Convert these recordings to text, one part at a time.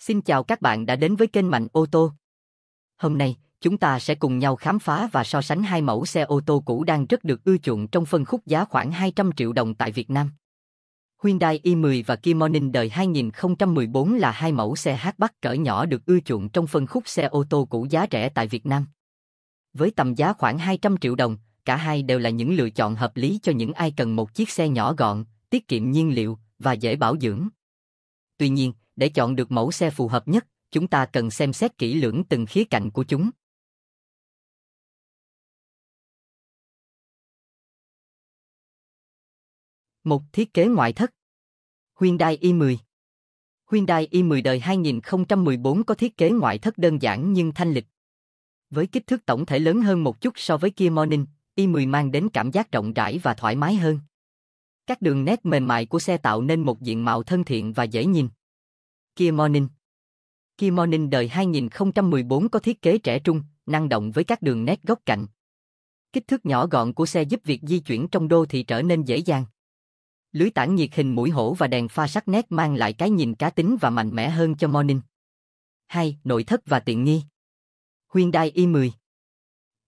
Xin chào các bạn đã đến với kênh Mạnh ô tô. Hôm nay, chúng ta sẽ cùng nhau khám phá và so sánh hai mẫu xe ô tô cũ đang rất được ưa chuộng trong phân khúc giá khoảng 200 triệu đồng tại Việt Nam. Hyundai i10 và Kia Morning đời 2014 là hai mẫu xe hatchback cỡ nhỏ được ưa chuộng trong phân khúc xe ô tô cũ giá rẻ tại Việt Nam. Với tầm giá khoảng 200 triệu đồng, cả hai đều là những lựa chọn hợp lý cho những ai cần một chiếc xe nhỏ gọn, tiết kiệm nhiên liệu và dễ bảo dưỡng. Tuy nhiên, để chọn được mẫu xe phù hợp nhất, chúng ta cần xem xét kỹ lưỡng từng khía cạnh của chúng. Một thiết kế ngoại thất Hyundai i10 Hyundai i10 đời 2014 có thiết kế ngoại thất đơn giản nhưng thanh lịch. Với kích thước tổng thể lớn hơn một chút so với Kia Morning, i10 mang đến cảm giác rộng rãi và thoải mái hơn. Các đường nét mềm mại của xe tạo nên một diện mạo thân thiện và dễ nhìn. Kia Morning. Kia Morning đời 2014 có thiết kế trẻ trung, năng động với các đường nét góc cạnh. Kích thước nhỏ gọn của xe giúp việc di chuyển trong đô thị trở nên dễ dàng. Lưới tản nhiệt hình mũi hổ và đèn pha sắc nét mang lại cái nhìn cá tính và mạnh mẽ hơn cho Morning. 2. Nội thất và tiện nghi Hyundai i10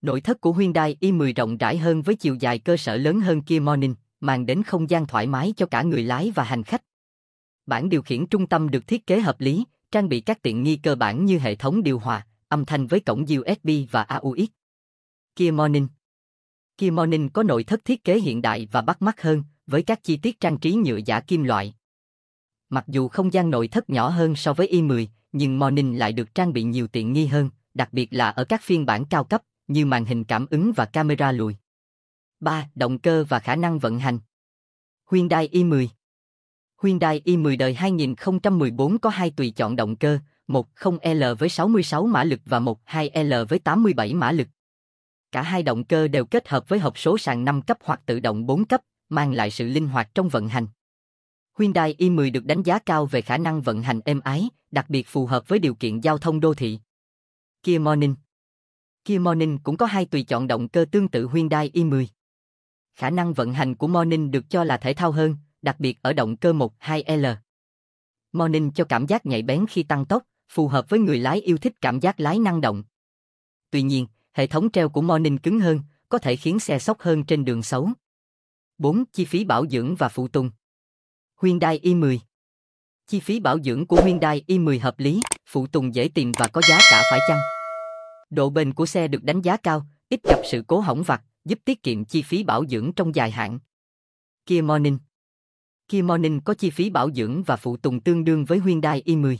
Nội thất của Hyundai i10 rộng rãi hơn với chiều dài cơ sở lớn hơn Kia Morning, mang đến không gian thoải mái cho cả người lái và hành khách. Bản điều khiển trung tâm được thiết kế hợp lý, trang bị các tiện nghi cơ bản như hệ thống điều hòa, âm thanh với cổng USB và AUX. Kia Morning Kia Morning có nội thất thiết kế hiện đại và bắt mắt hơn, với các chi tiết trang trí nhựa giả kim loại. Mặc dù không gian nội thất nhỏ hơn so với i10, nhưng Morning lại được trang bị nhiều tiện nghi hơn, đặc biệt là ở các phiên bản cao cấp, như màn hình cảm ứng và camera lùi. 3. Động cơ và khả năng vận hành Hyundai i10 Hyundai i10 đời 2014 có hai tùy chọn động cơ, 10L với 66 mã lực và 12L với 87 mã lực. Cả hai động cơ đều kết hợp với hộp số sàn 5 cấp hoặc tự động 4 cấp, mang lại sự linh hoạt trong vận hành. Hyundai i10 được đánh giá cao về khả năng vận hành êm ái, đặc biệt phù hợp với điều kiện giao thông đô thị. Kia Morning Kia Morning cũng có hai tùy chọn động cơ tương tự Hyundai i10. Khả năng vận hành của Morning được cho là thể thao hơn, đặc biệt ở động cơ 1-2L. Morning cho cảm giác nhạy bén khi tăng tốc, phù hợp với người lái yêu thích cảm giác lái năng động. Tuy nhiên, hệ thống treo của Morning cứng hơn, có thể khiến xe sốc hơn trên đường xấu. 4. Chi phí bảo dưỡng và phụ tùng Hyundai i10 Chi phí bảo dưỡng của Hyundai i10 hợp lý, phụ tùng dễ tìm và có giá cả phải chăng. Độ bền của xe được đánh giá cao, ít gặp sự cố hỏng vặt, giúp tiết kiệm chi phí bảo dưỡng trong dài hạn. Kia Morning Kia Morning có chi phí bảo dưỡng và phụ tùng tương đương với Hyundai i10.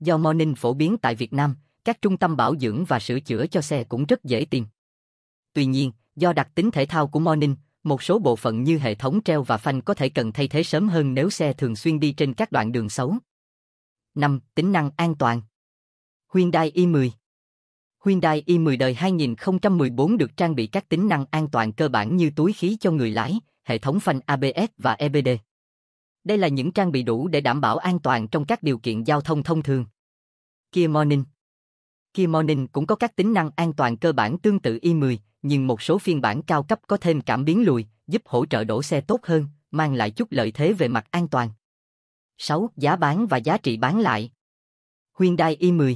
Do Morning phổ biến tại Việt Nam, các trung tâm bảo dưỡng và sửa chữa cho xe cũng rất dễ tìm. Tuy nhiên, do đặc tính thể thao của Morning, một số bộ phận như hệ thống treo và phanh có thể cần thay thế sớm hơn nếu xe thường xuyên đi trên các đoạn đường xấu. 5. Tính năng an toàn Hyundai i10 Hyundai i10 đời 2014 được trang bị các tính năng an toàn cơ bản như túi khí cho người lái, hệ thống phanh ABS và EBD. Đây là những trang bị đủ để đảm bảo an toàn trong các điều kiện giao thông thông thường. Kia Morning Kia Morning cũng có các tính năng an toàn cơ bản tương tự i10, nhưng một số phiên bản cao cấp có thêm cảm biến lùi, giúp hỗ trợ đổ xe tốt hơn, mang lại chút lợi thế về mặt an toàn. 6. Giá bán và giá trị bán lại Hyundai i10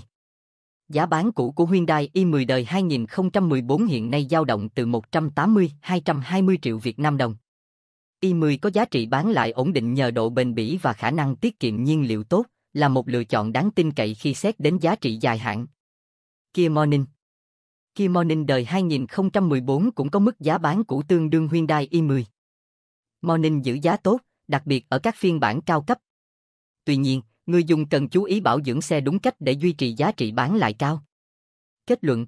Giá bán cũ của Hyundai i10 đời 2014 hiện nay dao động từ 180-220 triệu Việt Nam đồng. Y10 có giá trị bán lại ổn định nhờ độ bền bỉ và khả năng tiết kiệm nhiên liệu tốt, là một lựa chọn đáng tin cậy khi xét đến giá trị dài hạn. Kia Morning Kia Morning đời 2014 cũng có mức giá bán cũ tương đương Hyundai i10. Morning giữ giá tốt, đặc biệt ở các phiên bản cao cấp. Tuy nhiên, người dùng cần chú ý bảo dưỡng xe đúng cách để duy trì giá trị bán lại cao. Kết luận,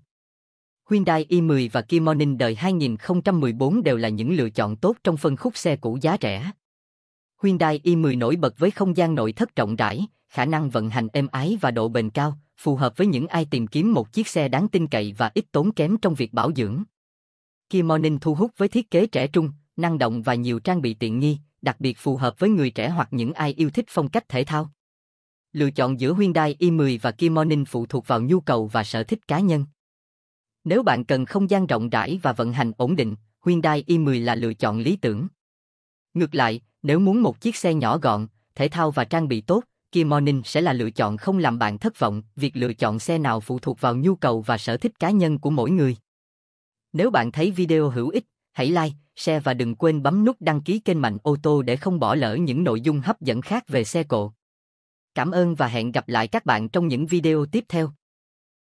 Hyundai i10 và Kia Morning đời 2014 đều là những lựa chọn tốt trong phân khúc xe cũ giá rẻ. Hyundai i10 nổi bật với không gian nội thất rộng rãi, khả năng vận hành êm ái và độ bền cao, phù hợp với những ai tìm kiếm một chiếc xe đáng tin cậy và ít tốn kém trong việc bảo dưỡng. Kia Morning thu hút với thiết kế trẻ trung, năng động và nhiều trang bị tiện nghi, đặc biệt phù hợp với người trẻ hoặc những ai yêu thích phong cách thể thao. Lựa chọn giữa Hyundai i10 và Kia Morning phụ thuộc vào nhu cầu và sở thích cá nhân. Nếu bạn cần không gian rộng rãi và vận hành ổn định, Hyundai i10 là lựa chọn lý tưởng. Ngược lại, nếu muốn một chiếc xe nhỏ gọn, thể thao và trang bị tốt, Kia Morning sẽ là lựa chọn không làm bạn thất vọng. Việc lựa chọn xe nào phụ thuộc vào nhu cầu và sở thích cá nhân của mỗi người. Nếu bạn thấy video hữu ích, hãy like, share và đừng quên bấm nút đăng ký kênh Mạnh ô tô để không bỏ lỡ những nội dung hấp dẫn khác về xe cộ. Cảm ơn và hẹn gặp lại các bạn trong những video tiếp theo.